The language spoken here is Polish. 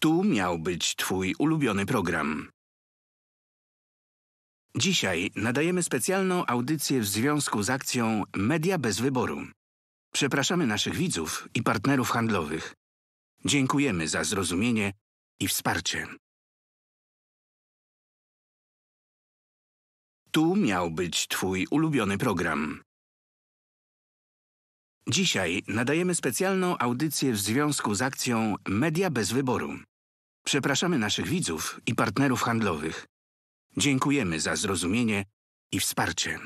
Tu miał być Twój ulubiony program. Dzisiaj nadajemy specjalną audycję w związku z akcją Media bez wyboru. Przepraszamy naszych widzów i partnerów handlowych. Dziękujemy za zrozumienie i wsparcie. Tu miał być Twój ulubiony program. Dzisiaj nadajemy specjalną audycję w związku z akcją Media bez wyboru. Przepraszamy naszych widzów i partnerów handlowych. Dziękujemy za zrozumienie i wsparcie.